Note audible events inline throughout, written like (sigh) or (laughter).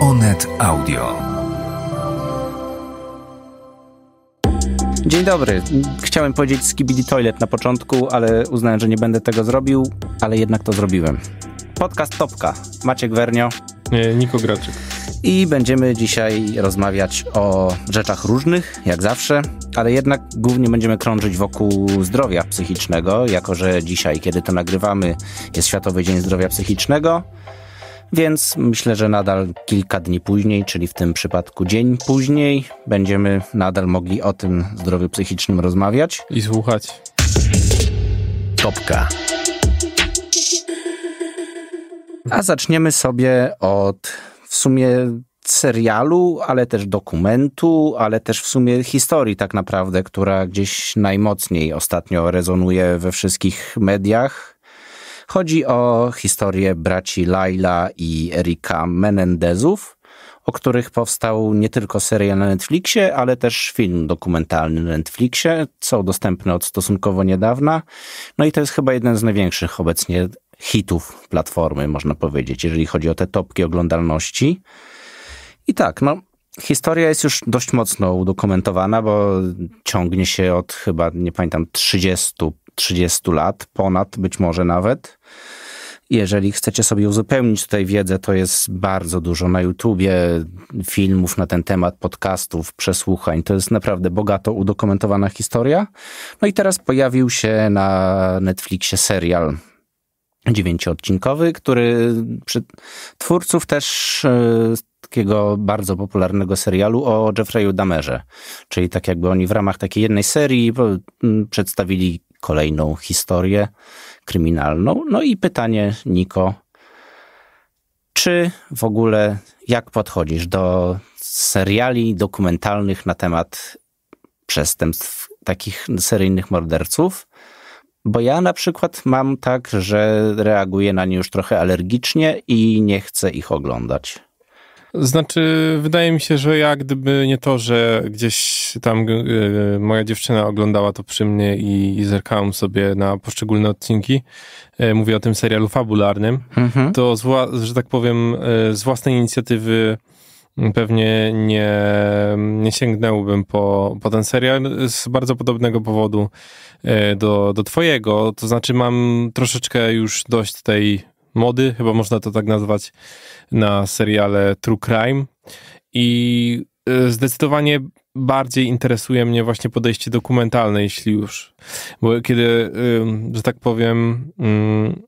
Onet Audio. Dzień dobry. Chciałem powiedzieć Skibidi Toilet na początku, ale uznałem, że nie będę tego zrobił, ale jednak to zrobiłem. Podcast Topka. Maciek Wernio. Nie, Niko Graczyk. I będziemy dzisiaj rozmawiać o rzeczach różnych, jak zawsze, ale jednak głównie będziemy krążyć wokół zdrowia psychicznego, jako że dzisiaj, kiedy to nagrywamy, jest Światowy Dzień Zdrowia Psychicznego. Więc myślę, że nadal kilka dni później, czyli w tym przypadku dzień później, będziemy nadal mogli o tym zdrowiu psychicznym rozmawiać. I słuchać. Topka. A zaczniemy sobie od w sumie serialu, ale też dokumentu, ale też w sumie historii tak naprawdę, która gdzieś najmocniej ostatnio rezonuje we wszystkich mediach. Chodzi o historię braci Laila i Erika Menendezów, o których powstał nie tylko serial na Netflixie, ale też film dokumentalny na Netflixie, co dostępne od stosunkowo niedawna. No i to jest chyba jeden z największych obecnie hitów platformy, można powiedzieć, jeżeli chodzi o te topki oglądalności. I tak, no, historia jest już dość mocno udokumentowana, bo ciągnie się od chyba, nie pamiętam, 30 30 lat, ponad być może nawet. Jeżeli chcecie sobie uzupełnić tutaj wiedzę, to jest bardzo dużo na YouTubie filmów na ten temat, podcastów, przesłuchań. To jest naprawdę bogato udokumentowana historia. No i teraz pojawił się na Netflixie serial dziewięcioodcinkowy, który przy twórców też yy, takiego bardzo popularnego serialu o Jeffrey'u Damerze. Czyli tak jakby oni w ramach takiej jednej serii przedstawili kolejną historię kryminalną. No i pytanie, Niko, czy w ogóle jak podchodzisz do seriali dokumentalnych na temat przestępstw takich seryjnych morderców? Bo ja na przykład mam tak, że reaguję na nie już trochę alergicznie i nie chcę ich oglądać. Znaczy, wydaje mi się, że ja gdyby nie to, że gdzieś tam yy, moja dziewczyna oglądała to przy mnie i, i zerkałem sobie na poszczególne odcinki, yy, mówię o tym serialu fabularnym, mhm. to, że tak powiem, yy, z własnej inicjatywy pewnie nie, nie sięgnęłbym po, po ten serial z bardzo podobnego powodu do, do Twojego. To znaczy, mam troszeczkę już dość tej mody, chyba można to tak nazwać, na seriale True Crime. I e, zdecydowanie bardziej interesuje mnie właśnie podejście dokumentalne, jeśli już. Bo kiedy, że tak powiem, mm,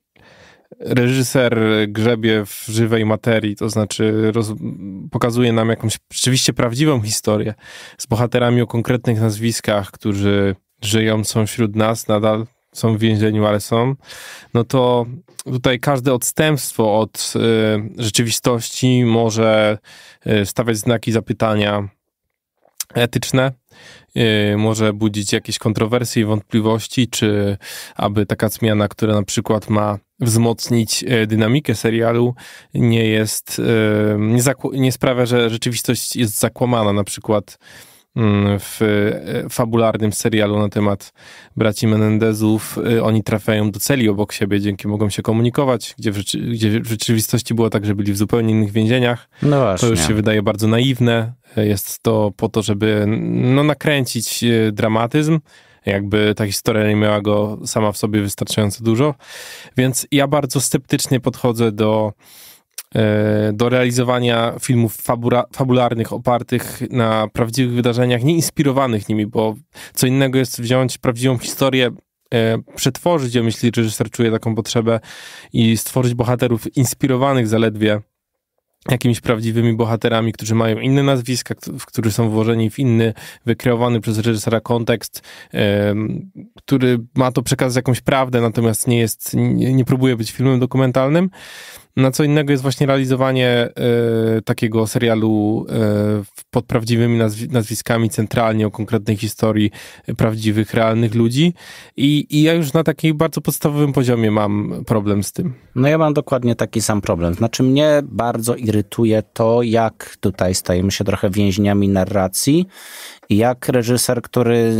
reżyser grzebie w żywej materii, to znaczy roz, pokazuje nam jakąś rzeczywiście prawdziwą historię z bohaterami o konkretnych nazwiskach, którzy żyją, są wśród nas nadal, są w więzieniu, ale są, no to tutaj każde odstępstwo od y, rzeczywistości może y, stawiać znaki zapytania etyczne, y, może budzić jakieś kontrowersje i wątpliwości, czy aby taka zmiana, która na przykład ma wzmocnić y, dynamikę serialu, nie jest, y, nie, nie sprawia, że rzeczywistość jest zakłamana, na przykład Mm, w e, fabularnym serialu na temat braci Menendezów. E, oni trafiają do celi obok siebie, dzięki mogą się komunikować, gdzie w, rzeczy, gdzie w rzeczywistości było tak, że byli w zupełnie innych więzieniach. No właśnie. To już się wydaje bardzo naiwne. E, jest to po to, żeby no, nakręcić dramatyzm jakby ta historia nie miała go sama w sobie wystarczająco dużo. Więc ja bardzo sceptycznie podchodzę do E, do realizowania filmów fabula fabularnych, opartych na prawdziwych wydarzeniach, nie inspirowanych nimi, bo co innego jest wziąć prawdziwą historię, e, przetworzyć ją, jeśli reżyser czuje taką potrzebę, i stworzyć bohaterów inspirowanych zaledwie jakimiś prawdziwymi bohaterami, którzy mają inne nazwiska, w którzy są włożeni w inny, wykreowany przez reżysera kontekst, e, który ma to przekazać jakąś prawdę, natomiast nie jest, nie, nie próbuje być filmem dokumentalnym. Na co innego jest właśnie realizowanie y, takiego serialu y, pod prawdziwymi nazwiskami, centralnie o konkretnej historii e, prawdziwych, realnych ludzi. I, I ja już na takim bardzo podstawowym poziomie mam problem z tym. No ja mam dokładnie taki sam problem. Znaczy mnie bardzo irytuje to, jak tutaj stajemy się trochę więźniami narracji jak reżyser, który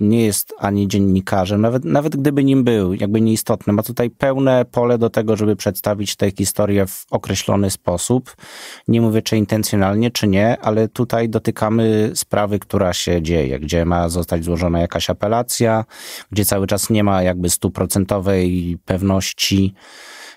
nie jest ani dziennikarzem, nawet, nawet gdyby nim był, jakby nieistotny, ma tutaj pełne pole do tego, żeby przedstawić tę historię w określony sposób. Nie mówię, czy intencjonalnie, czy nie, ale tutaj dotykamy sprawy, która się dzieje, gdzie ma zostać złożona jakaś apelacja, gdzie cały czas nie ma jakby stuprocentowej pewności,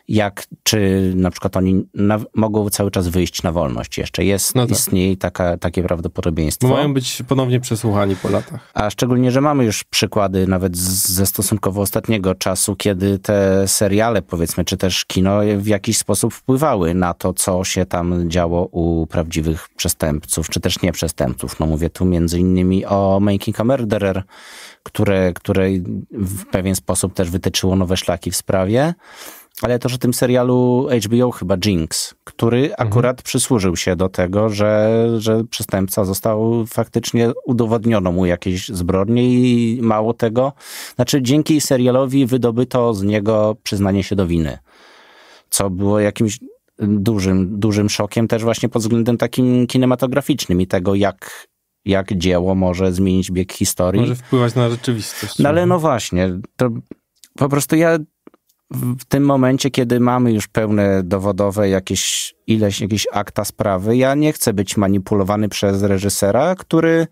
jak, czy na przykład oni na, mogą cały czas wyjść na wolność jeszcze. Jest, no tak. istnieje taka, takie prawdopodobieństwo. Bo mają być ponownie przesłuchani po latach. A szczególnie, że mamy już przykłady nawet z, ze stosunkowo ostatniego czasu, kiedy te seriale powiedzmy, czy też kino w jakiś sposób wpływały na to, co się tam działo u prawdziwych przestępców, czy też nieprzestępców. No mówię tu między innymi o Making a Murderer, które, które w pewien sposób też wytyczyło nowe szlaki w sprawie. Ale też o tym serialu HBO chyba Jinx, który mhm. akurat przysłużył się do tego, że, że przestępca został faktycznie udowodniono mu jakieś zbrodnie i mało tego, znaczy dzięki serialowi wydobyto z niego przyznanie się do winy. Co było jakimś dużym, dużym szokiem też właśnie pod względem takim kinematograficznym i tego, jak, jak dzieło może zmienić bieg historii. Może wpływać na rzeczywistość. No ale no właśnie, to po prostu ja w tym momencie, kiedy mamy już pełne dowodowe jakieś ileś, jakieś akta sprawy. Ja nie chcę być manipulowany przez reżysera, który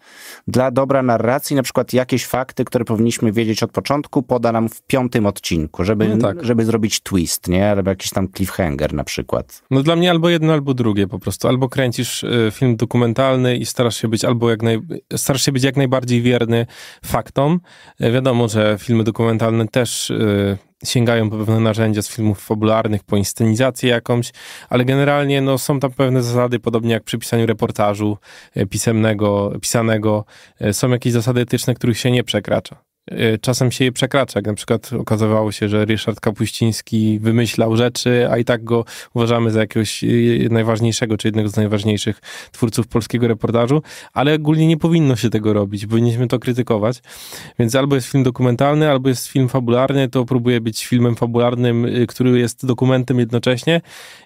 dla dobra narracji, na przykład jakieś fakty, które powinniśmy wiedzieć od początku, poda nam w piątym odcinku, żeby, no tak. żeby zrobić twist, nie? Albo jakiś tam cliffhanger na przykład. No dla mnie albo jedno, albo drugie po prostu. Albo kręcisz e, film dokumentalny i starasz się być albo jak naj... starasz się być jak najbardziej wierny faktom. E, wiadomo, że filmy dokumentalne też e, sięgają po pewne narzędzia z filmów fabularnych, po inscenizację jakąś, ale generalnie generalnie no, są tam pewne zasady, podobnie jak przy pisaniu reportażu e, pisemnego, pisanego. E, są jakieś zasady etyczne, których się nie przekracza. Y, czasem się je przekracza. Jak na przykład okazywało się, że Ryszard Kapuściński wymyślał rzeczy, a i tak go uważamy za jakiegoś y, najważniejszego, czy jednego z najważniejszych twórców polskiego reportażu, ale ogólnie nie powinno się tego robić, powinniśmy to krytykować. Więc albo jest film dokumentalny, albo jest film fabularny, to próbuje być filmem fabularnym, y, który jest dokumentem jednocześnie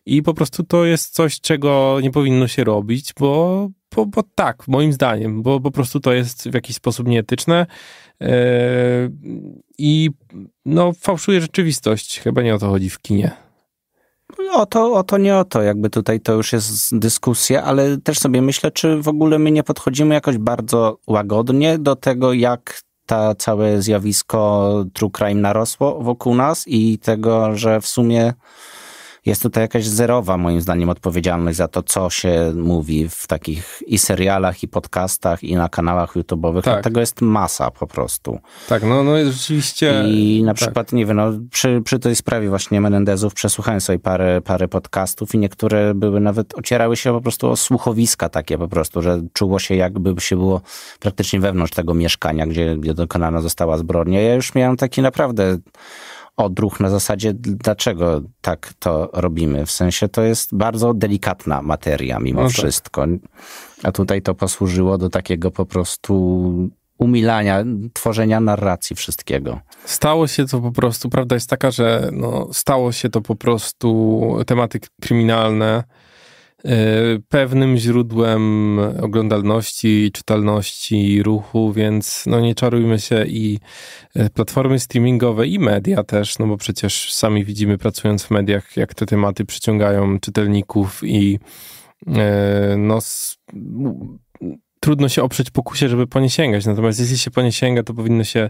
i po prostu to jest coś, czego nie powinno się robić, bo, bo, bo tak, moim zdaniem, bo po prostu to jest w jakiś sposób nieetyczne. E, I no, fałszuje rzeczywistość. Chyba nie o to chodzi w kinie. No, o to, o to nie o to, jakby tutaj to już jest dyskusja, ale też sobie myślę, czy w ogóle my nie podchodzimy jakoś bardzo łagodnie do tego, jak ta całe zjawisko true crime narosło wokół nas i tego, że w sumie jest tutaj jakaś zerowa, moim zdaniem, odpowiedzialność za to, co się mówi w takich i serialach, i podcastach, i na kanałach YouTube'owych. Tak. Tego jest masa po prostu. Tak, no, no jest rzeczywiście. I na tak. przykład, tak. nie wiem, no, przy, przy tej sprawie właśnie Menendezów przesłuchałem sobie parę, parę podcastów i niektóre były nawet, ocierały się po prostu o słuchowiska takie po prostu, że czuło się jakby się było praktycznie wewnątrz tego mieszkania, gdzie, gdzie dokonana została zbrodnia. Ja już miałem taki naprawdę odruch na zasadzie, dlaczego tak to robimy. W sensie to jest bardzo delikatna materia mimo no tak. wszystko. Tak. A tutaj to posłużyło do takiego po prostu umilania, tworzenia narracji wszystkiego. Stało się to po prostu, prawda jest taka, że no, stało się to po prostu tematy kryminalne, E, pewnym źródłem oglądalności, czytalności, ruchu, więc no nie czarujmy się i e, platformy streamingowe i media też, no bo przecież sami widzimy pracując w mediach, jak te tematy przyciągają czytelników i e, no trudno się oprzeć pokusie, żeby po nie sięgać. Natomiast jeśli się po nie sięga, to powinno się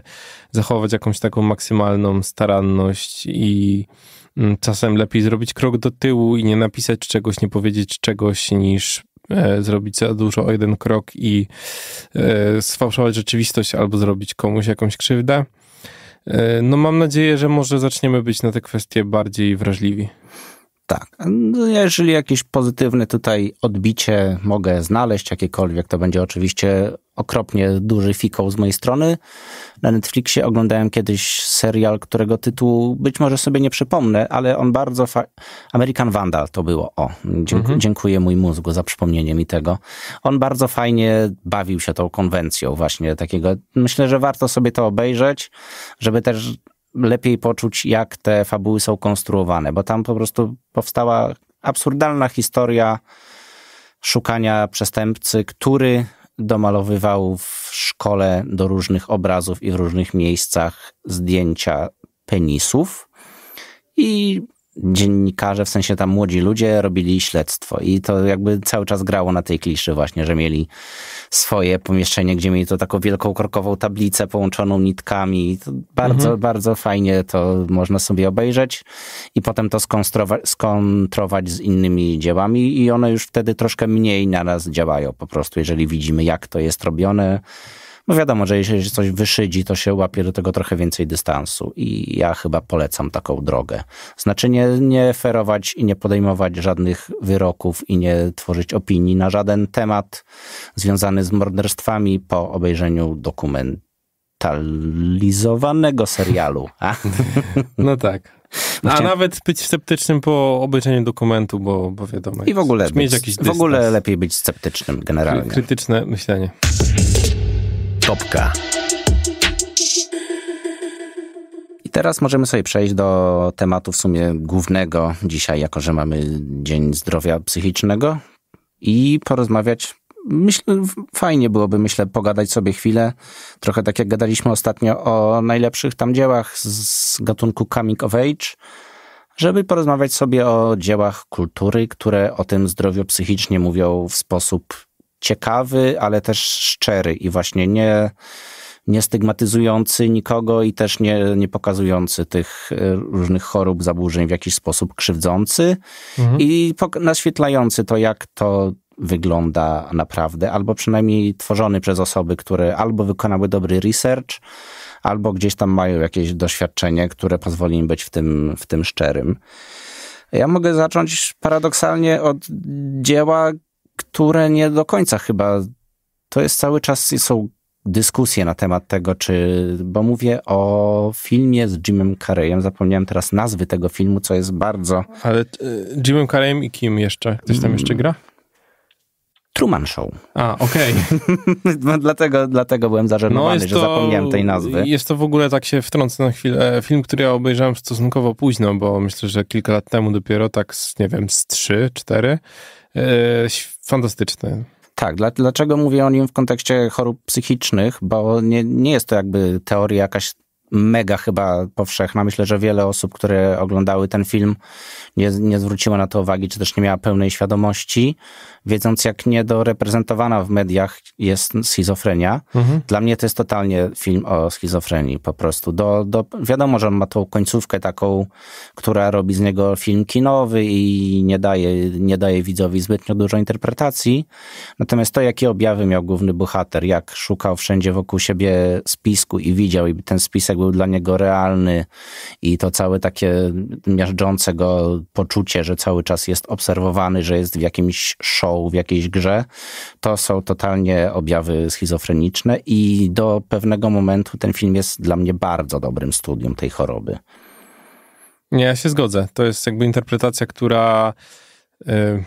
zachować jakąś taką maksymalną staranność i Mm, czasem lepiej zrobić krok do tyłu i nie napisać czegoś, nie powiedzieć czegoś, niż e, zrobić za dużo o jeden krok i e, sfałszować rzeczywistość albo zrobić komuś jakąś krzywdę. E, no mam nadzieję, że może zaczniemy być na te kwestie bardziej wrażliwi. Tak. No, jeżeli jakieś pozytywne tutaj odbicie mogę znaleźć, jakiekolwiek, to będzie oczywiście okropnie duży fikał z mojej strony. Na Netflixie oglądałem kiedyś serial, którego tytułu być może sobie nie przypomnę, ale on bardzo. American Vandal to było. O, dziękuję, mhm. dziękuję mój mózgu za przypomnienie mi tego. On bardzo fajnie bawił się tą konwencją, właśnie takiego. Myślę, że warto sobie to obejrzeć, żeby też lepiej poczuć, jak te fabuły są konstruowane, bo tam po prostu powstała absurdalna historia szukania przestępcy, który domalowywał w szkole do różnych obrazów i w różnych miejscach zdjęcia penisów. I dziennikarze, w sensie tam młodzi ludzie robili śledztwo i to jakby cały czas grało na tej kliszy właśnie, że mieli swoje pomieszczenie, gdzie mieli to taką wielką korkową tablicę połączoną nitkami. bardzo, mhm. bardzo fajnie to można sobie obejrzeć i potem to skontrować z innymi dziełami i one już wtedy troszkę mniej na nas działają po prostu, jeżeli widzimy jak to jest robione bo no wiadomo, że jeśli się coś wyszydzi, to się łapie do tego trochę więcej dystansu i ja chyba polecam taką drogę. Znaczy nie, nie ferować i nie podejmować żadnych wyroków i nie tworzyć opinii na żaden temat związany z morderstwami po obejrzeniu dokumentalizowanego serialu. A? (laughs) No tak, no, a nawet być sceptycznym po obejrzeniu dokumentu, bo, bo wiadomo. I w ogóle, być, w ogóle lepiej być sceptycznym generalnie. Krytyczne myślenie. Czopka. I teraz możemy sobie przejść do tematu w sumie głównego dzisiaj, jako że mamy Dzień Zdrowia Psychicznego i porozmawiać. Myślę, fajnie byłoby, myślę, pogadać sobie chwilę, trochę tak jak gadaliśmy ostatnio o najlepszych tam dziełach z gatunku Coming of Age, żeby porozmawiać sobie o dziełach kultury, które o tym zdrowiu psychicznie mówią w sposób ciekawy, ale też szczery i właśnie nie, nie stygmatyzujący nikogo i też nie, nie pokazujący tych e, różnych chorób, zaburzeń w jakiś sposób krzywdzący mhm. i naświetlający to, jak to wygląda naprawdę, albo przynajmniej tworzony przez osoby, które albo wykonały dobry research, albo gdzieś tam mają jakieś doświadczenie, które pozwoli im być w tym, w tym szczerym. Ja mogę zacząć paradoksalnie od dzieła, które nie do końca chyba, to jest cały czas, są dyskusje na temat tego, czy, bo mówię o filmie z Jimem Carreyem, zapomniałem teraz nazwy tego filmu, co jest bardzo... Ale y, Jimem Carreyem i kim jeszcze? Ktoś tam jeszcze mm. gra? Truman Show. A, okej. (laughs) Okay. No, dlatego, dlatego byłem zażenowany, no to, że zapomniałem tej nazwy. Jest to w ogóle, tak się wtrącę na chwilę, e, film, który ja obejrzałem stosunkowo późno, bo myślę, że kilka lat temu dopiero, tak z, nie wiem, z trzy, cztery. E, fantastyczny. Tak, dlaczego mówię o nim w kontekście chorób psychicznych? Bo nie, nie jest to jakby teoria jakaś mega chyba powszechna. Myślę, że wiele osób, które oglądały ten film, nie, nie zwróciło na to uwagi, czy też nie miała pełnej świadomości, wiedząc jak niedoreprezentowana w mediach jest schizofrenia. Mhm. Dla mnie to jest totalnie film o schizofrenii po prostu. Do, do, wiadomo, że on ma tą końcówkę taką, która robi z niego film kinowy i nie daje, nie daje widzowi zbytnio dużo interpretacji. Natomiast to, jakie objawy miał główny bohater, jak szukał wszędzie wokół siebie spisku i widział i ten spisek był dla niego realny i to całe takie miażdżące go poczucie, że cały czas jest obserwowany, że jest w jakimś show, w jakiejś grze, to są totalnie objawy schizofreniczne i do pewnego momentu ten film jest dla mnie bardzo dobrym studium tej choroby. Nie, ja się zgodzę. To jest jakby interpretacja, która... Yy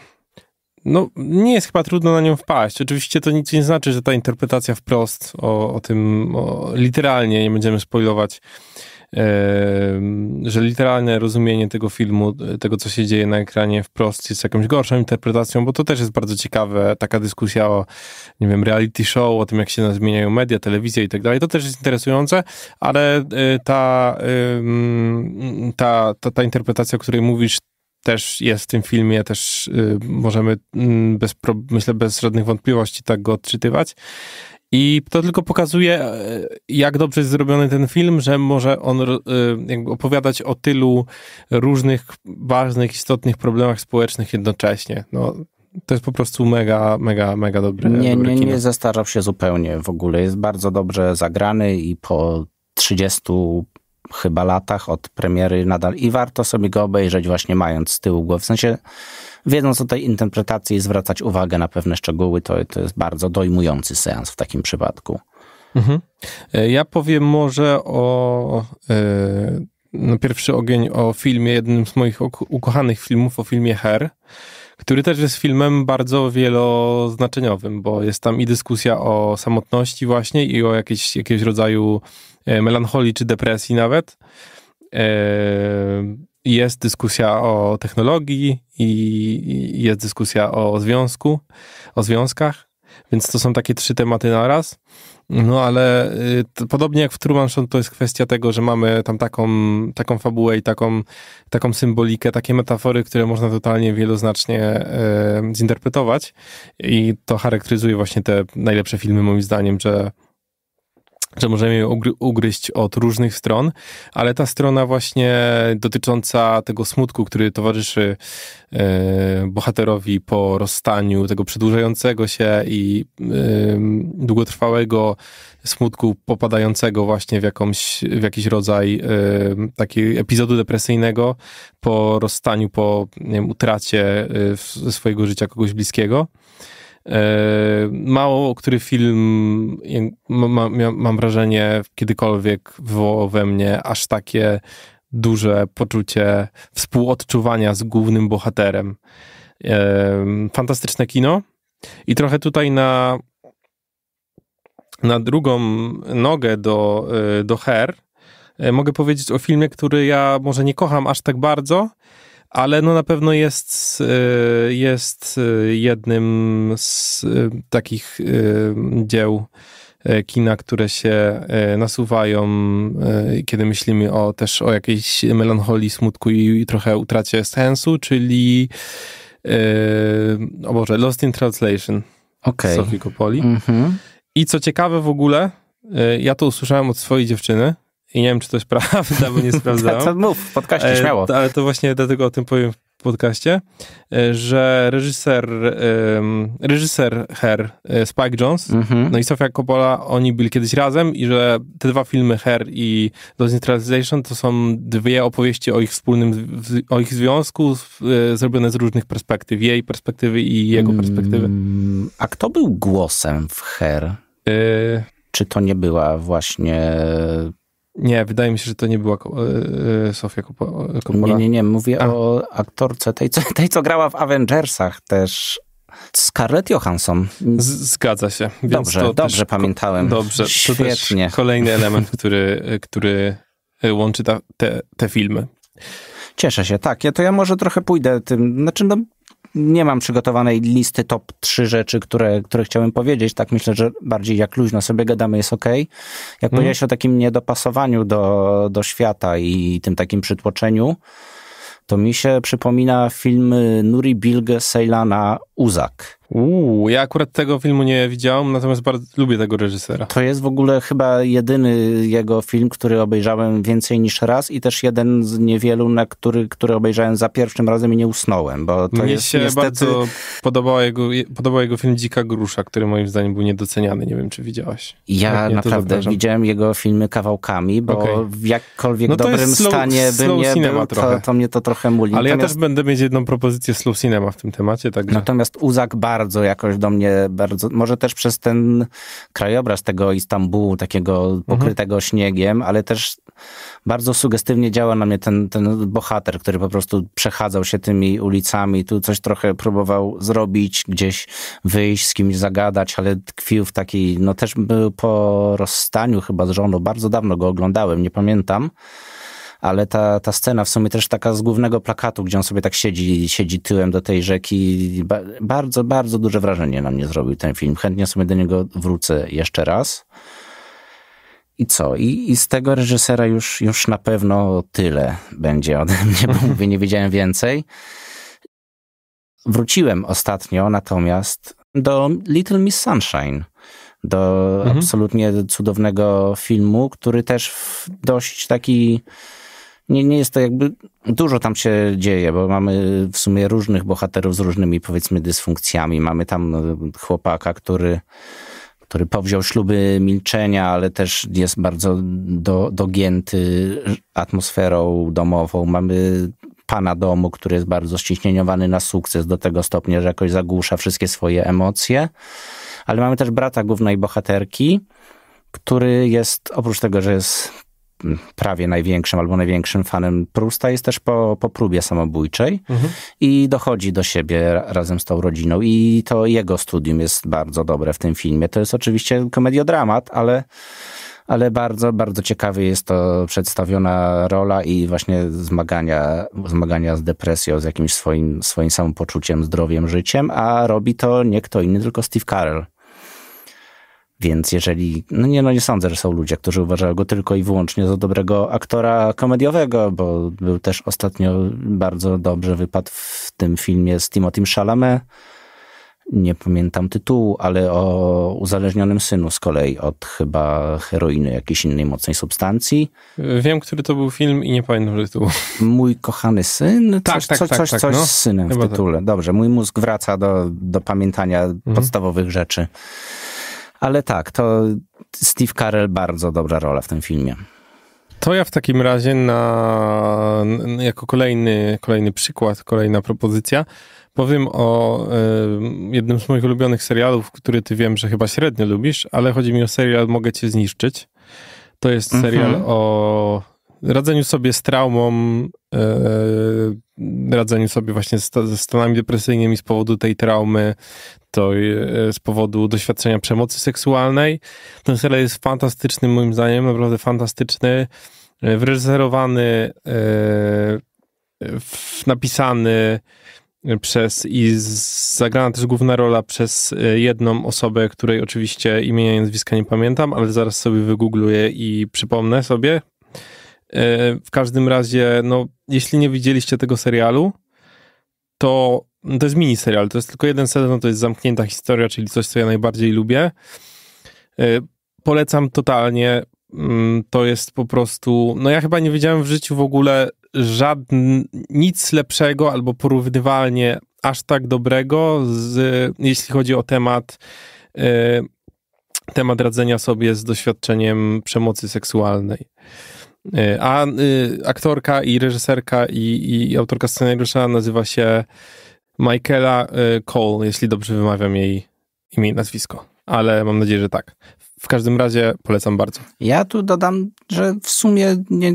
no, nie jest chyba trudno na nią wpaść. Oczywiście to nic nie znaczy, że ta interpretacja wprost o, o tym, o, literalnie, nie będziemy spoilować, e, że literalne rozumienie tego filmu, tego co się dzieje na ekranie wprost jest jakąś gorszą interpretacją, bo to też jest bardzo ciekawe, taka dyskusja o, nie wiem, reality show, o tym jak się zmieniają media, telewizja i tak dalej. To też jest interesujące, ale e, ta, e, ta, ta, ta interpretacja, o której mówisz, też jest w tym filmie, też y, możemy mm, bez, myślę bez żadnych wątpliwości tak go odczytywać. I to tylko pokazuje, e, jak dobrze jest zrobiony ten film, że może on e, jakby opowiadać o tylu różnych ważnych, istotnych problemach społecznych jednocześnie. No, to jest po prostu mega, mega, mega dobry. Nie, dobry nie, kino. nie zastarzał się zupełnie w ogóle. Jest bardzo dobrze zagrany i po 30 chyba latach od premiery nadal i warto sobie go obejrzeć właśnie mając z tyłu głowy. W sensie wiedząc o tej interpretacji i zwracać uwagę na pewne szczegóły, to, to jest bardzo dojmujący seans w takim przypadku. Mhm. E, ja powiem może o yy, pierwszy ogień o filmie, jednym z moich ukochanych filmów, o filmie Her, który też jest filmem bardzo wieloznaczeniowym, bo jest tam i dyskusja o samotności właśnie i o jakiejś, jakiegoś rodzaju E, melancholii czy depresji nawet. E, jest dyskusja o technologii i jest dyskusja o związku, o związkach, więc to są takie trzy tematy na raz. No ale y, to, podobnie jak w Truman Show, to jest kwestia tego, że mamy tam taką, taką fabułę i taką, taką symbolikę, takie metafory, które można totalnie wieloznacznie e, zinterpretować. I to charakteryzuje właśnie te najlepsze filmy, moim zdaniem, że że możemy ją ugryźć od różnych stron, ale ta strona właśnie dotycząca tego smutku, który towarzyszy e, bohaterowi po rozstaniu, tego przedłużającego się i e, długotrwałego smutku popadającego właśnie w, jakąś, w jakiś rodzaj e, takiego epizodu depresyjnego po rozstaniu, po nie wiem, utracie swojego życia kogoś bliskiego. E, mało który film, mam wrażenie, kiedykolwiek wywołał we mnie aż takie duże poczucie współodczuwania z głównym bohaterem. E, fantastyczne kino. I trochę tutaj na, na drugą nogę do, e, do Her mogę powiedzieć o filmie, który ja może nie kocham aż tak bardzo, ale no na pewno jest, y, jest y, jednym z y, takich dzieł kina, które się nasuwają, kiedy myślimy o, też o jakiejś melancholii, smutku i, trochę utracie sensu, czyli o Boże, Lost in Translation okay. Sophie Coppoli. Mm -hmm. I co ciekawe w ogóle, ja to usłyszałem od swojej dziewczyny, i nie wiem, czy to jest (laughs) prawda, bo nie sprawdzałem. Co (laughs) mów, w podcaście, e, śmiało. Ale to właśnie dlatego o tym powiem w podcaście, e, że reżyser, reżyser Her, e, Spike Jones, mm -hmm. no i Sofia Coppola, oni byli kiedyś razem i że te dwa filmy, Her i Lost in to są dwie opowieści o ich wspólnym, o ich związku, zrobione z różnych perspektyw, jej perspektywy i jego perspektywy. Mm, a kto był głosem w Her? Y Czy to nie była właśnie nie, wydaje mi się, że to nie była e, e, Sofia e, Coppola. Nie, nie, nie. Mówię A. o aktorce, tej co, tej, co grała w Avengersach też. Scarlett Johansson. Z zgadza się. Więc dobrze, dobrze też, pamiętałem. Dobrze, Świetnie. kolejny (laughs) element, który, który łączy ta, te, te filmy. Cieszę się, tak. Ja to ja może trochę pójdę tym, znaczy no, nie mam przygotowanej listy top 3 rzeczy, które, które chciałbym powiedzieć. Tak myślę, że bardziej jak luźno sobie gadamy jest ok. Jak mm. powiedziałeś o takim niedopasowaniu do, do świata i tym takim przytłoczeniu, to mi się przypomina film Nuri Bilge Ceylana Uzak Uuu, ja akurat tego filmu nie widziałem, natomiast bardzo lubię tego reżysera. To jest w ogóle chyba jedyny jego film, który obejrzałem więcej niż raz i też jeden z niewielu, na który, który obejrzałem za pierwszym razem i nie usnąłem, bo to Mnie jest się niestety... bardzo podobał jego, podobał jego film Dzika Grusza, który moim zdaniem był niedoceniany. Nie wiem, czy widziałaś. Ja nie, naprawdę widziałem jego filmy kawałkami, bo okay. w jakkolwiek no dobrym slow, stanie by nie był, to, to, mnie to trochę muli. Ale Natomiast... ja też będę mieć jedną propozycję slow cinema w tym temacie. Także... Natomiast Uzak Bar bardzo jakoś do mnie, bardzo, może też przez ten krajobraz tego Istambułu, takiego mhm. pokrytego mhm. śniegiem, ale też bardzo sugestywnie działa na mnie ten, ten bohater, który po prostu przechadzał się tymi ulicami, tu coś trochę próbował zrobić, gdzieś wyjść, z kimś zagadać, ale tkwił w takiej, no też był po rozstaniu chyba z żoną, bardzo dawno go oglądałem, nie pamiętam ale ta, ta scena w sumie też taka z głównego plakatu, gdzie on sobie tak siedzi, siedzi tyłem do tej rzeki, ba bardzo, bardzo duże wrażenie na mnie zrobił ten film. Chętnie sobie do niego wrócę jeszcze raz. I co? I, I, z tego reżysera już, już na pewno tyle będzie ode (laughs) mnie, bo (laughs) mówię, nie wiedziałem więcej. Wróciłem ostatnio natomiast do Little Miss Sunshine, do mhm. absolutnie cudownego filmu, który też w dość taki nie, nie jest to jakby, dużo tam się dzieje, bo mamy w sumie różnych bohaterów z różnymi powiedzmy dysfunkcjami. Mamy tam e, chłopaka, który który powziął śluby milczenia, ale też jest bardzo do, dogięty atmosferą domową. Mamy pana domu, który jest bardzo ściśnieniowany na sukces do tego stopnia, że jakoś zagłusza wszystkie swoje emocje. Ale mamy też brata głównej bohaterki, który jest, oprócz tego, że jest prawie największym albo największym fanem Prusta, jest też po, po próbie samobójczej mhm. i dochodzi do siebie razem z tą rodziną. I to jego studium jest bardzo dobre w tym filmie. To jest oczywiście komediodramat, ale ale bardzo, bardzo ciekawy jest to przedstawiona rola i właśnie zmagania, zmagania z depresją, z jakimś swoim, swoim samopoczuciem, zdrowiem, życiem, a robi to nie kto inny, tylko Steve Carell. Więc jeżeli, no nie, no nie sądzę, że są ludzie, którzy uważają go tylko i wyłącznie za dobrego aktora komediowego, bo był też ostatnio bardzo dobrze wypadł w tym filmie z Timothym Chalamet. Nie pamiętam tytułu, ale o uzależnionym synu z kolei od chyba heroiny, jakiejś innej mocnej substancji. Wiem, który to był film i nie pamiętam tytułu. Mój kochany syn? Tak, coś, tak, coś, tak, coś, tak, coś no. z synem chyba w tak. tytule. Dobrze, mój mózg wraca do, do pamiętania mhm. podstawowych rzeczy. Ale tak, to Steve Carell bardzo dobra rola w tym filmie. To ja w takim razie na, jako kolejny, kolejny przykład, kolejna propozycja powiem o y, jednym z moich ulubionych serialów, który ty wiem, że chyba średnio lubisz, ale chodzi mi o serial Mogę Cię Zniszczyć. To jest mhm. serial o radzeniu sobie z traumą, e, radzeniu sobie właśnie ze stanami depresyjnymi z powodu tej traumy, to e, z powodu doświadczenia przemocy seksualnej. Ten serial jest fantastyczny, moim zdaniem, naprawdę fantastyczny, e, wyreżyserowany, napisany przez i zagrana też główna rola przez jedną osobę, której oczywiście imienia i nazwiska nie pamiętam, ale zaraz sobie wygoogluję i przypomnę sobie, E, w każdym razie, no, jeśli nie widzieliście tego serialu, to no, to jest mini serial, to jest tylko jeden sezon, to jest zamknięta historia, czyli coś, co ja najbardziej lubię. E, polecam totalnie. Mm, to jest po prostu. No, ja chyba nie wiedziałem w życiu w ogóle żadn, nic lepszego albo porównywalnie aż tak dobrego, z, jeśli chodzi o temat e, temat radzenia sobie z doświadczeniem przemocy seksualnej. E, a y, aktorka i reżyserka i, i autorka scenariusza nazywa się Michaela e, Cole, jeśli dobrze wymawiam jej imię i nazwisko. Ale mam nadzieję, że tak. W każdym razie polecam bardzo. Ja tu dodam, że w sumie nie,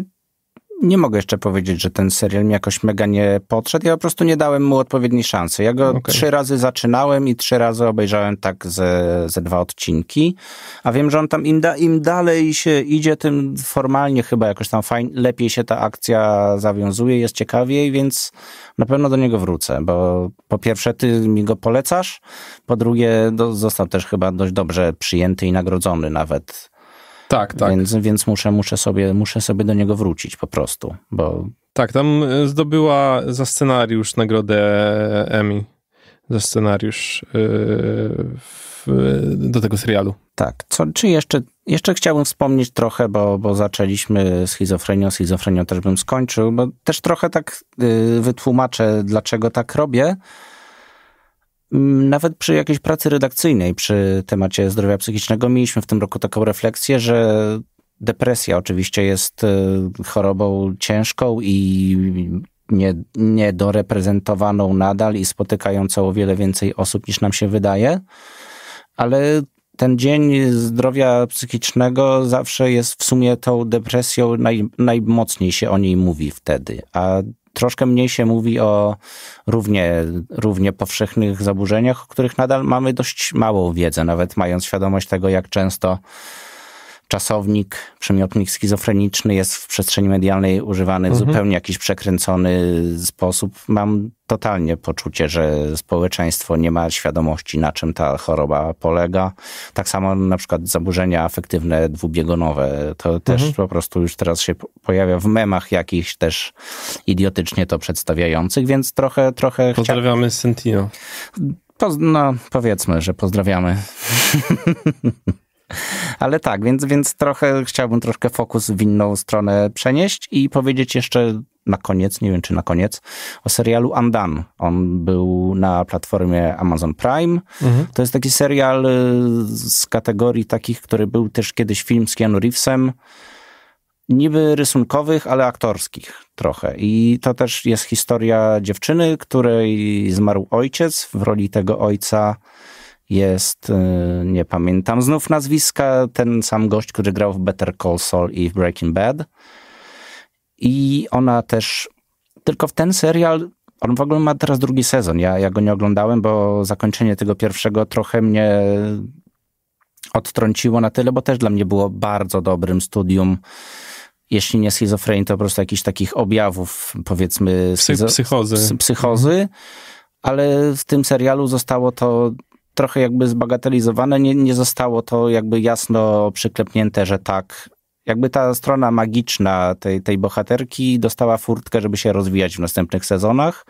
nie mogę jeszcze powiedzieć, że ten serial mi jakoś mega nie podszedł. Ja po prostu nie dałem mu odpowiedniej szansy. Ja go okay. trzy razy zaczynałem i trzy razy obejrzałem tak ze, ze dwa odcinki. A wiem, że on tam im, da, im dalej się idzie, tym formalnie chyba jakoś tam fajnie, lepiej się ta akcja zawiązuje, jest ciekawiej, więc na pewno do niego wrócę, bo po pierwsze ty mi go polecasz, po drugie do, został też chyba dość dobrze przyjęty i nagrodzony nawet tak, tak. Więc, więc muszę, muszę, sobie, muszę sobie do niego wrócić po prostu, bo... Tak, tam e, zdobyła za scenariusz nagrodę Emmy. Za scenariusz yy, w, do tego serialu. Tak. Co, czy jeszcze, jeszcze chciałbym wspomnieć trochę, bo, bo zaczęliśmy schizofrenią, schizofrenią też bym skończył, bo też trochę tak yy, wytłumaczę, dlaczego tak robię. Mm, nawet przy jakiejś pracy redakcyjnej przy temacie zdrowia psychicznego mieliśmy w tym roku taką refleksję, że depresja oczywiście jest y, chorobą ciężką i nie, niedoreprezentowaną nadal i spotykającą o wiele więcej osób niż nam się wydaje, ale ten dzień zdrowia psychicznego zawsze jest w sumie tą depresją, naj, najmocniej się o niej mówi wtedy, a Troszkę mniej się mówi o równie, równie powszechnych zaburzeniach, o których nadal mamy dość małą wiedzę, nawet mając świadomość tego, jak często czasownik, przymiotnik schizofreniczny jest w przestrzeni medialnej używany w mhm. zupełnie jakiś przekręcony sposób. Mam totalnie poczucie, że społeczeństwo nie ma świadomości, na czym ta choroba polega. Tak samo na przykład zaburzenia afektywne dwubiegunowe. To też mhm. po prostu już teraz się pojawia w memach jakichś też idiotycznie to przedstawiających, więc trochę, trochę... Pozdrawiamy chcia... Sentino. Po, no, powiedzmy, że pozdrawiamy. (laughs) Ale tak, więc, więc trochę chciałbym troszkę fokus w inną stronę przenieść i powiedzieć jeszcze na koniec, nie wiem czy na koniec, o serialu Undone. On był na platformie Amazon Prime. Mhm. To jest taki serial y, z kategorii takich, który był też kiedyś film z Keanu Reevesem niby rysunkowych, ale aktorskich trochę. I to też jest historia dziewczyny, której zmarł ojciec. W roli tego ojca jest, y, nie pamiętam znów nazwiska, ten sam gość, który grał w Better Call Saul i w Breaking Bad. I ona też, tylko w ten serial, on w ogóle ma teraz drugi sezon. Ja, ja go nie oglądałem, bo zakończenie tego pierwszego trochę mnie odtrąciło na tyle, bo też dla mnie było bardzo dobrym studium jeśli nie schizofrenii, to po prostu jakichś takich objawów, powiedzmy, psychozy. psychozy. Ale w tym serialu zostało to trochę jakby zbagatelizowane, nie, nie zostało to jakby jasno przyklepnięte, że tak. Jakby ta strona magiczna tej, tej bohaterki dostała furtkę, żeby się rozwijać w następnych sezonach,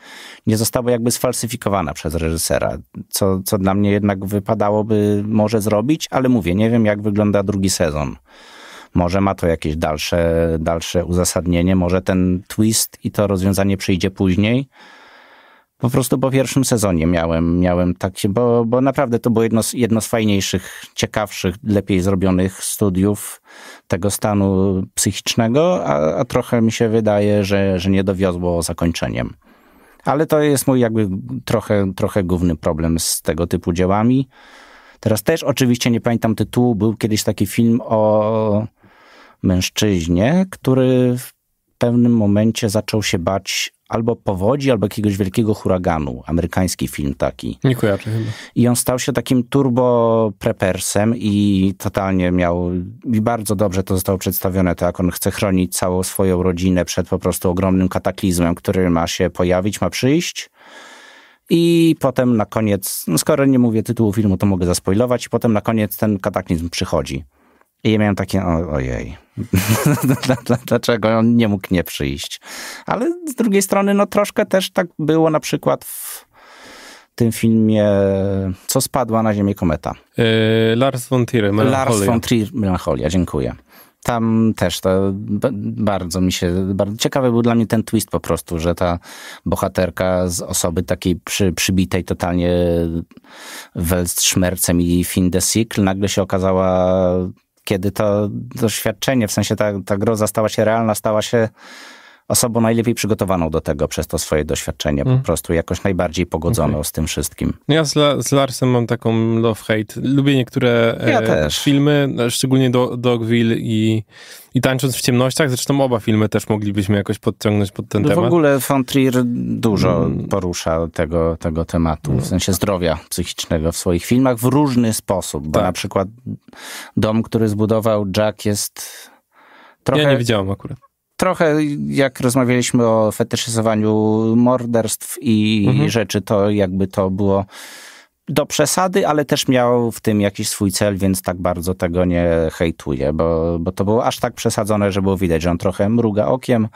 nie została jakby sfalsyfikowana przez reżysera, co, co dla mnie jednak wypadałoby może zrobić, ale mówię, nie wiem jak wygląda drugi sezon może ma to jakieś dalsze, dalsze uzasadnienie, może ten twist i to rozwiązanie przyjdzie później po prostu po pierwszym sezonie miałem, miałem takie bo, bo naprawdę to było jedno z, jedno z fajniejszych, ciekawszych, lepiej zrobionych studiów tego stanu psychicznego, a, a trochę mi się wydaje, że, że nie dowiozło zakończeniem. Ale to jest mój jakby trochę, trochę główny problem z tego typu dziełami. Teraz też oczywiście nie pamiętam tytułu, był kiedyś taki film o mężczyźnie, który pewnym momencie zaczął się bać albo powodzi, albo jakiegoś wielkiego huraganu. Amerykański film taki. Nie kojarzę chyba. I on stał się takim turbo prepersem i totalnie miał, i bardzo dobrze to zostało przedstawione, jak on chce chronić całą swoją rodzinę przed po prostu ogromnym kataklizmem, który ma się pojawić, ma przyjść. I potem na koniec, no skoro nie mówię tytułu filmu, to mogę zaspoilować, i potem na koniec ten kataklizm przychodzi. I ja miałem takie, o, ojej, (laughs) dlaczego on nie mógł nie przyjść. Ale z drugiej strony, no troszkę też tak było na przykład w tym filmie Co spadła na ziemię kometa. Yy, Lars von Trier, Melancholia. Lars von Trier, Melancholia, dziękuję. Tam też to bardzo mi się, bardzo ciekawy był dla mnie ten twist po prostu, że ta bohaterka z osoby takiej przy, przybitej totalnie Weltschmercem i Fin de Siècle nagle się okazała kiedy to doświadczenie, w sensie ta, ta groza stała się realna, stała się osobą najlepiej przygotowaną do tego przez to swoje doświadczenie, mm. po mhm. prostu jakoś najbardziej pogodzoną okay. z tym wszystkim. No ja z, La z Larsem mam taką love-hate. Lubię niektóre e, ja e filmy, szczególnie do Dogville i, i Tańcząc w ciemnościach, zresztą oba filmy też moglibyśmy jakoś podciągnąć pod ten no w temat. W ogóle von Trier dużo mm. porusza tego, tego tematu, mm. w sensie zdrowia psychicznego w swoich filmach w różny sposób, bo tak. na przykład dom, który zbudował Jack jest Trochę, ja nie widziałam akurat trochę jak rozmawialiśmy o fetyszyzowaniu morderstw i mhm. rzeczy, to jakby to było do przesady, ale też miał w tym jakiś swój cel, więc tak bardzo tego nie hejtuję, bo, bo to było aż tak przesadzone, że było widać, że on trochę mruga okiem,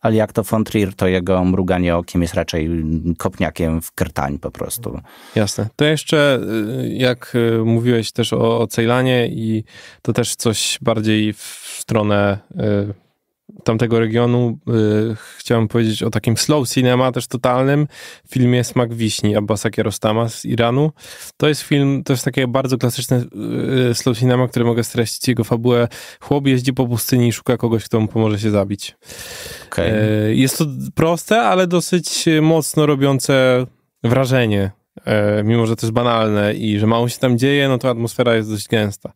ale jak to von Trier, to jego mruganie okiem jest raczej kopniakiem w krtań po prostu. Jasne. To jeszcze, y, jak y, mówiłeś też o, o Ceylanie i to też coś bardziej w stronę y, tamtego regionu y, chciałem powiedzieć o takim slow cinema też totalnym w filmie Smak Wiśni Abbasa Kiarostama z Iranu. To jest film, to jest takie bardzo klasyczne y, y, slow cinema, które mogę streścić jego fabułę. Chłop jeździ po pustyni i szuka kogoś, kto mu pomoże się zabić. Okay. Y, jest to proste, ale dosyć mocno robiące wrażenie y, mimo że to jest banalne i że mało się tam dzieje, no to atmosfera jest dość gęsta.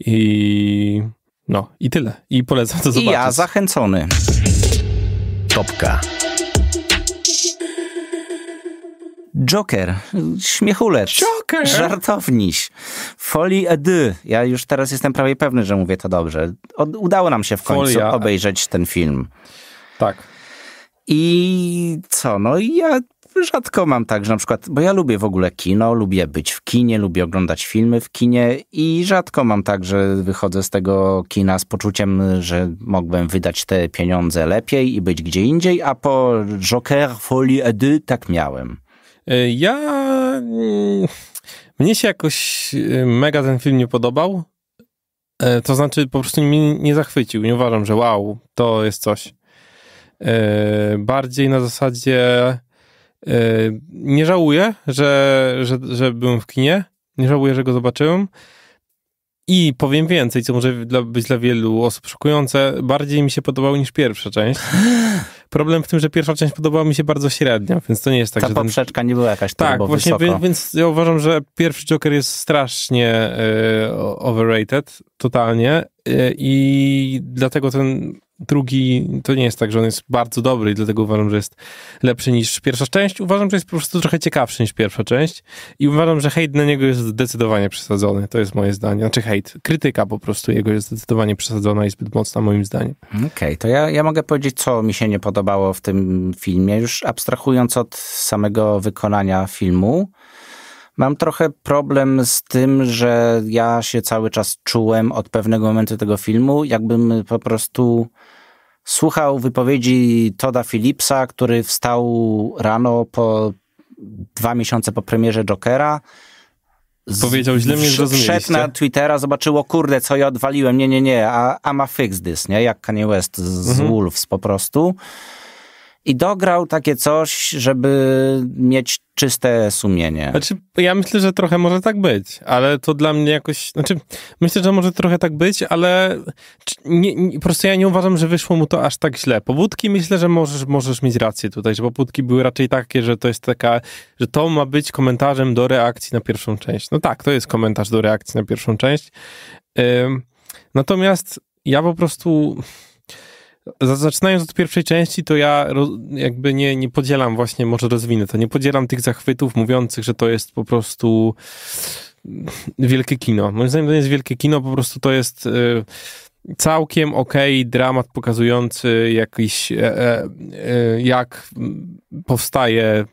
I no i tyle. I polecam to zobaczyć. I ja zachęcony. Topka. Joker, śmiechulec, Joker. żartowniś, folie à deux. Ja już teraz jestem prawie pewny, że mówię to dobrze. udało nam się w końcu Folia. obejrzeć ten film. Tak. I co? No i ja rzadko mam tak, że na przykład, bo ja lubię w ogóle kino, lubię być w kinie, lubię oglądać filmy w kinie i rzadko mam tak, że wychodzę z tego kina z poczuciem, że mógłbym wydać te pieniądze lepiej i być gdzie indziej, a po Joker Folie Edy tak miałem. E, ja... Mm, mnie się jakoś e, mega ten film nie podobał. E, to znaczy, po prostu mnie nie zachwycił. Nie uważam, że wow, to jest coś. Bardziej na zasadzie E, nie żałuję, że, że, że byłem w kinie. Nie żałuję, że go zobaczyłem. I powiem więcej, co może być dla wielu osób szokujące, bardziej mi się podobał niż pierwsza część. (laughs) Problem w tym, że pierwsza część podobała mi się bardzo średnio, więc to nie jest tak, Ta że... Ta poprzeczka ten... nie była jakaś Tak, właśnie, wysoko. więc ja uważam, że pierwszy Joker jest strasznie y, overrated, totalnie y, i dlatego ten drugi to nie jest tak, że on jest bardzo dobry i dlatego uważam, że jest lepszy niż pierwsza część. Uważam, że jest po prostu trochę ciekawszy niż pierwsza część i uważam, że hejt na niego jest zdecydowanie przesadzony. To jest moje zdanie. Znaczy hejt, krytyka po prostu jego jest zdecydowanie przesadzona i zbyt mocna moim zdaniem. Okej, okay, to ja, ja mogę powiedzieć, co mi się nie podobało w tym filmie, już abstrahując od samego wykonania filmu. Mam trochę problem z tym, że ja się cały czas czułem od pewnego momentu tego filmu, jakbym po prostu słuchał wypowiedzi Toda Phillipsa, który wstał rano po dwa miesiące po premierze Jokera. Z, Powiedział źle mnie zrozumieliście. na Twittera, zobaczyło, kurde, co ja odwaliłem, nie, nie, nie, a, a ma fix this, nie, jak Kanye West z mhm. Wolves po prostu i dograł takie coś, żeby mieć czyste sumienie. Znaczy, ja myślę, że trochę może tak być, ale to dla mnie jakoś, znaczy, myślę, że może trochę tak być, ale nie, nie, po prostu ja nie uważam, że wyszło mu to aż tak źle. Pobudki myślę, że możesz, możesz mieć rację tutaj, że pobudki były raczej takie, że to jest taka, że to ma być komentarzem do reakcji na pierwszą część. No tak, to jest komentarz do reakcji na pierwszą część. Yy, natomiast ja po prostu Zaczynając od pierwszej części, to ja jakby nie, nie podzielam właśnie, może rozwinę to, nie podzielam tych zachwytów mówiących, że to jest po prostu wielkie kino. Moim zdaniem to nie jest wielkie kino, po prostu to jest y, całkiem okej okay, dramat pokazujący jakiś, e, e, y, jak powstaje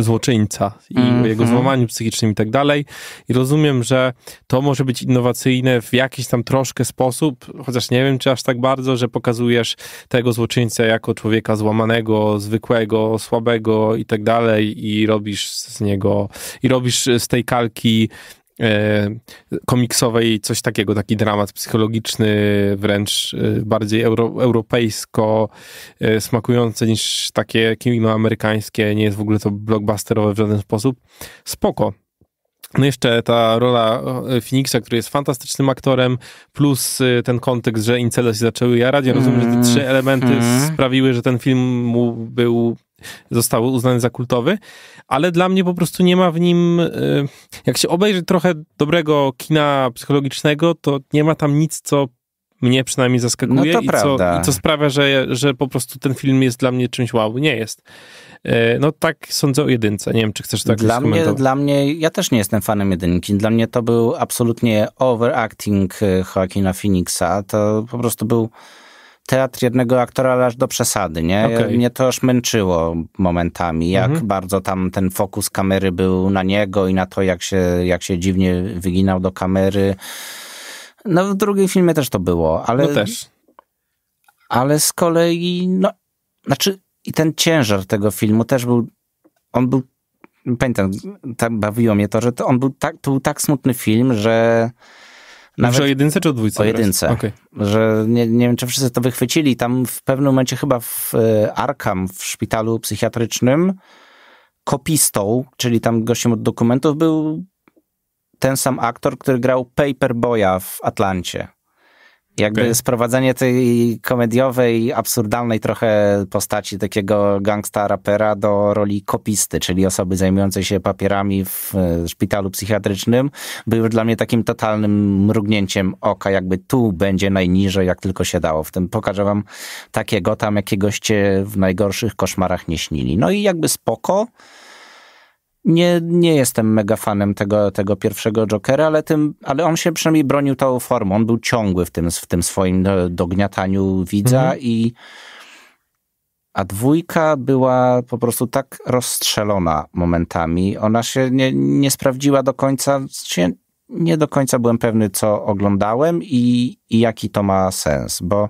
złoczyńca i mm -hmm. o jego mhm. złamaniu psychicznym i tak dalej. I rozumiem, że to może być innowacyjne w jakiś tam troszkę sposób, chociaż nie wiem, czy aż tak bardzo, że pokazujesz tego złoczyńca jako człowieka złamanego, zwykłego, słabego i tak dalej i robisz z niego, i robisz z tej kalki E, komiksowej, coś takiego, taki dramat psychologiczny, wręcz e, bardziej euro, europejsko e, smakujące niż takie kino amerykańskie, nie jest w ogóle to blockbusterowe w żaden sposób. Spoko, no jeszcze ta rola Phoenixa, który jest fantastycznym aktorem, plus ten kontekst, że Incele się zaczęły jarać. Ja rozumiem, że te trzy mhm. elementy mm. sprawiły, że ten film mu był został uznany za kultowy, ale dla mnie po prostu nie ma w nim, e, jak się obejrzy trochę dobrego kina psychologicznego, to nie ma tam nic, co mnie przynajmniej zaskakuje no i, co, i, co, sprawia, że, że po prostu ten film jest dla mnie czymś wow. Nie jest. E, no tak sądzę o jedynce. Nie wiem, czy chcesz tak dla mnie, dla mnie, ja też nie jestem fanem jedynki. Dla mnie to był absolutnie overacting e, Joaquina Phoenixa. To po prostu był teatr jednego aktora aż do przesady, nie? Okay. Mnie to aż męczyło momentami, jak mhm. bardzo tam ten fokus kamery był na niego i na to, jak się, jak się dziwnie wyginał do kamery. No w drugim filmie też to było, ale... No też. Ale z kolei, no... Znaczy, i ten ciężar tego filmu też był... On był... Pamiętam, tak bawiło mnie to, że to on był tak, to był tak smutny film, że nawet Mówisz o jedynce czy o dwójce? O jedynce. Okay. Że nie, nie wiem, czy wszyscy to wychwycili. Tam w pewnym momencie chyba w e, Arkam, w szpitalu psychiatrycznym, kopistą, czyli tam gościem od dokumentów był ten sam aktor, który grał Paperboya w Atlancie. Jakby okay. sprowadzenie tej komediowej, absurdalnej trochę postaci takiego gangsta rapera do roli kopisty, czyli osoby zajmującej się papierami w e, szpitalu psychiatrycznym, był dla mnie takim totalnym mrugnięciem oka, jakby tu będzie najniżej, jak tylko się dało. W tym pokażę wam takiego tam, jakiegoście w najgorszych koszmarach nie śnili. No i jakby spoko, nie, nie jestem mega fanem tego, tego pierwszego Jokera, ale, tym, ale on się przynajmniej bronił tą formą. On był ciągły w tym, w tym swoim e, dogniataniu widza mhm. i a dwójka była po prostu tak rozstrzelona momentami. Ona się nie, nie sprawdziła do końca. Znaczy, nie do końca byłem pewny, co oglądałem i, i jaki to ma sens, bo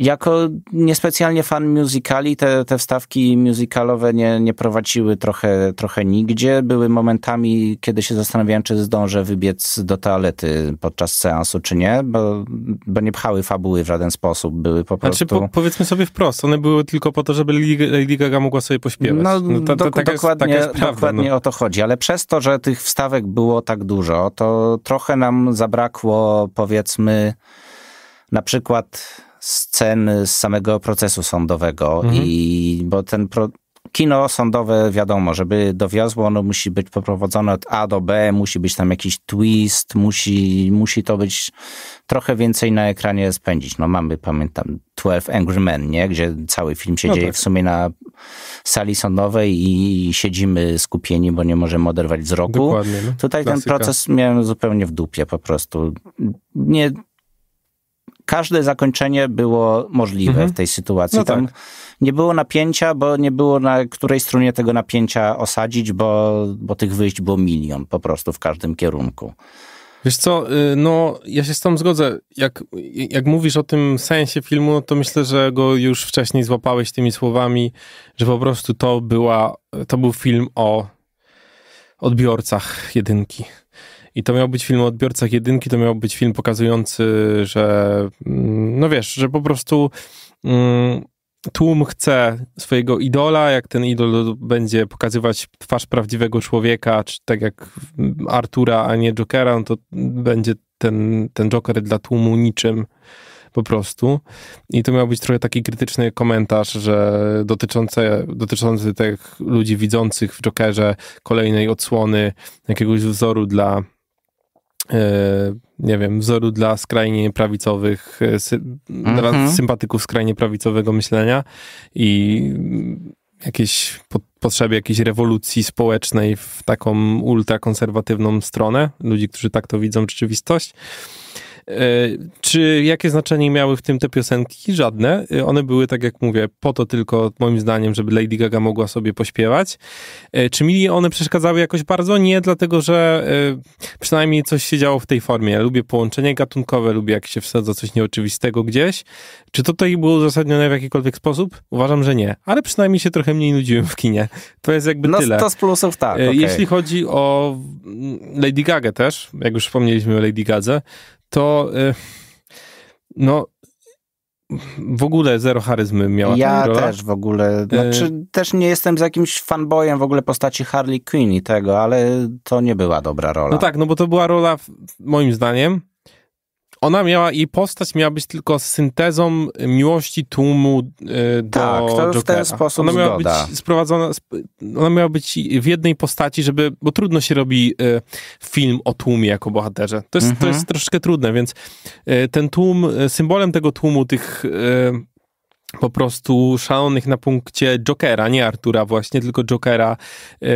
jako niespecjalnie fan musicali, te, te wstawki musicalowe nie, nie prowadziły trochę, trochę nigdzie. Były momentami, kiedy się zastanawiałem, czy zdążę wybiec do toalety podczas seansu, czy nie, bo, bo nie pchały fabuły w żaden sposób. Były po znaczy, prostu... Znaczy, po, powiedzmy sobie wprost, one były tylko po to, żeby Lady Gaga mogła sobie pośpiewać. No, no ta, dokładnie, jest, jest prawda, dokładnie no. o to chodzi, ale przez to, że tych wstawek było tak dużo, to trochę nam zabrakło, powiedzmy, na przykład scen z samego procesu sądowego mhm. i bo ten pro, kino sądowe wiadomo, żeby dowiozło, ono musi być poprowadzone od A do B, musi być tam jakiś twist, musi, musi to być trochę więcej na ekranie spędzić. No mamy, pamiętam, 12 Angry Men, nie? Gdzie cały film się no dzieje tak. w sumie na sali sądowej i siedzimy skupieni, bo nie możemy oderwać wzroku. Dokładnie, no. Tutaj Klasyka. ten proces miałem zupełnie w dupie po prostu. Nie, każde zakończenie było możliwe mhm. w tej sytuacji. No Tam tak. nie było napięcia, bo nie było na której stronie tego napięcia osadzić, bo, bo tych wyjść było milion po prostu w każdym kierunku. Wiesz co, y, no ja się z tą zgodzę. Jak, jak mówisz o tym sensie filmu, to myślę, że go już wcześniej złapałeś tymi słowami, że po prostu to była, to był film o odbiorcach jedynki. I to miał być film o odbiorcach jedynki, to miał być film pokazujący, że mm, no wiesz, że po prostu mm, tłum chce swojego idola, jak ten idol będzie pokazywać twarz prawdziwego człowieka, czy tak jak Artura, a nie Jokera, no to będzie ten, ten Joker dla tłumu niczym po prostu. I to miał być trochę taki krytyczny komentarz, że dotyczący, dotyczący tych ludzi widzących w Jokerze kolejnej odsłony jakiegoś wzoru dla E, nie wiem, wzoru dla skrajnie prawicowych, e, sy mhm. sympatyków skrajnie prawicowego myślenia i jakiejś po potrzeby jakiejś rewolucji społecznej w taką ultrakonserwatywną stronę ludzi, którzy tak to widzą rzeczywistość. E, czy jakie znaczenie miały w tym te piosenki? Żadne. E, one były, tak jak mówię, po to tylko, moim zdaniem, żeby Lady Gaga mogła sobie pośpiewać. E, czy mi one przeszkadzały jakoś bardzo? Nie, dlatego że przynajmniej coś się działo w tej formie. Ja lubię połączenie gatunkowe, lubię jak się wsadza coś nieoczywistego gdzieś. Czy to tutaj było uzasadnione w jakikolwiek sposób? Uważam, że nie. Ale przynajmniej się trochę mniej nudziłem w kinie. To jest jakby no, tyle. To z plusów tak. Okay. Jeśli chodzi o mm, Lady Gaga też, jak już wspomnieliśmy o Lady Gadze, to y, no w ogóle zero charyzmy miała Ja tak, też w ogóle, znaczy e... też nie jestem z jakimś fanbojem w ogóle postaci Harley Quinn i tego, ale to nie była dobra rola. No tak, no bo to była rola moim zdaniem ona miała, jej postać miała być tylko syntezą miłości tłumu y, do Tak, to w ten sposób ona miała zgoda. być sprowadzona, ona miała być w jednej postaci, żeby, bo trudno się robi y, film o tłumie jako bohaterze. To jest, mhm. to jest troszkę trudne, więc y, ten tłum, symbolem tego tłumu, tych po prostu szalonych na punkcie Jokera, nie Artura właśnie, tylko Jokera, e,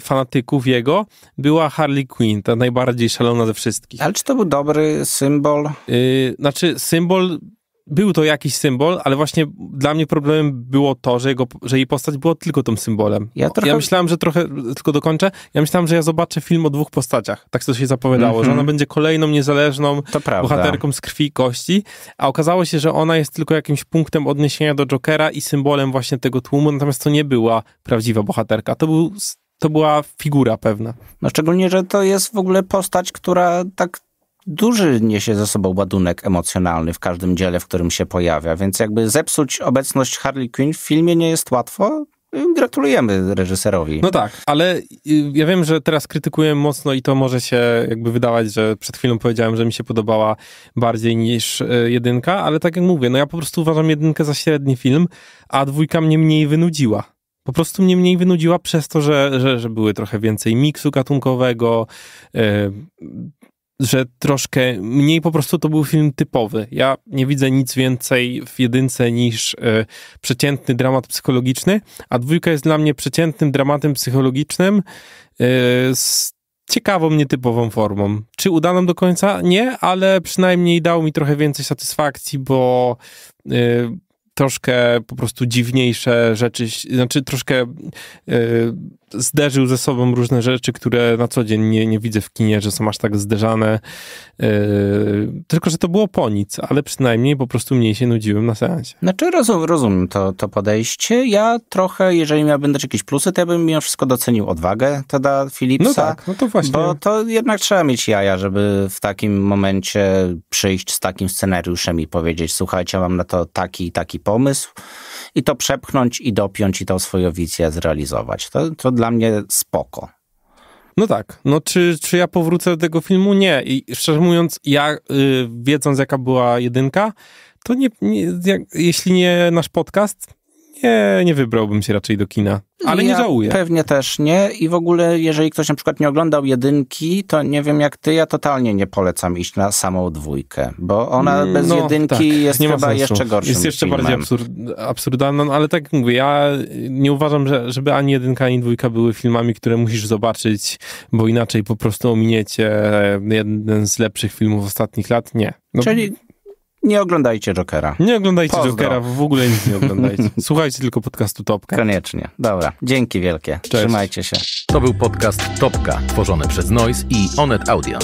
fanatyków jego, była Harley Quinn, ta najbardziej szalona ze wszystkich. Ale czy to był dobry symbol? Yy, znaczy symbol był to jakiś symbol, ale właśnie dla mnie problemem było to, że, jego, że jej postać była tylko tym symbolem. Ja, trochę... ja myślałem, że trochę, tylko dokończę, ja myślałem, że ja zobaczę film o dwóch postaciach. Tak to się zapowiadało, mm -hmm. że mhm. ona będzie kolejną niezależną bohaterką z krwi i kości, a okazało się, że ona jest tylko jakimś punktem odniesienia do Jokera i symbolem właśnie tego tłumu, natomiast to nie była prawdziwa bohaterka. To był to była figura pewna. No szczególnie, że to jest w ogóle postać, która tak duży niesie ze sobą ładunek emocjonalny w każdym dziele, w którym się pojawia, więc jakby zepsuć obecność Harley Quinn w filmie nie jest łatwo, Gratulujemy reżyserowi. No tak, ale y, ja wiem, że teraz krytykuję mocno i to może się jakby wydawać, że przed chwilą powiedziałem, że mi się podobała bardziej niż y, jedynka, ale tak jak mówię, no ja po prostu uważam jedynkę za średni film, a dwójka mnie mniej wynudziła. Po prostu mnie mniej wynudziła przez to, że, że, że były trochę więcej miksu gatunkowego, y, że troszkę mniej po prostu to był film typowy. Ja nie widzę nic więcej w jedynce niż e, przeciętny dramat psychologiczny, a dwójka jest dla mnie przeciętnym dramatem psychologicznym e, z ciekawą, nietypową formą. Czy udaną do końca? Nie, ale przynajmniej dał mi trochę więcej satysfakcji, bo e, troszkę po prostu dziwniejsze rzeczy, znaczy troszkę e, zderzył ze sobą różne rzeczy, które na co dzień nie, nie widzę w kinie, że są aż tak zderzane. Yy, tylko, że to było po nic, ale przynajmniej po prostu mniej się nudziłem na seansie. Znaczy rozum, rozumiem to, to podejście. Ja trochę, jeżeli miałbym dać jakieś plusy, to ja bym mimo wszystko docenił odwagę Teda Philipsa. No tak, no to właśnie. Bo to jednak trzeba mieć jaja, żeby w takim momencie przyjść z takim scenariuszem i powiedzieć, słuchajcie, mam na to taki i taki pomysł i to przepchnąć i dopiąć i tą swoją wizję zrealizować. To, to dla mnie spoko. No tak. No czy, czy ja powrócę do tego filmu? Nie. I szczerze mówiąc, ja y, wiedząc jaka była jedynka, to nie, nie jak, jeśli nie nasz podcast, nie, nie wybrałbym się raczej do kina, ale ja nie żałuję. Pewnie też nie i w ogóle jeżeli ktoś na przykład nie oglądał jedynki, to nie wiem jak ty, ja totalnie nie polecam iść na samą dwójkę, bo ona mm, bez no, jedynki tak. jest nie chyba jeszcze gorsza. Jest jeszcze filmem. bardziej absurd, absurdalna, no, ale tak mówię, ja nie uważam, że, żeby ani jedynka, ani dwójka były filmami, które musisz zobaczyć, bo inaczej po prostu ominiecie jeden z lepszych filmów ostatnich lat. Nie. No, Czyli nie oglądajcie Jokera. Nie oglądajcie Pozdro. Jokera, w ogóle nic nie oglądajcie. (laughs) Słuchajcie tylko podcastu Topka. Koniecznie. Dobra. Dzięki wielkie. Cześć. Trzymajcie się. To był podcast Topka, tworzony przez Noise i Onet Audio.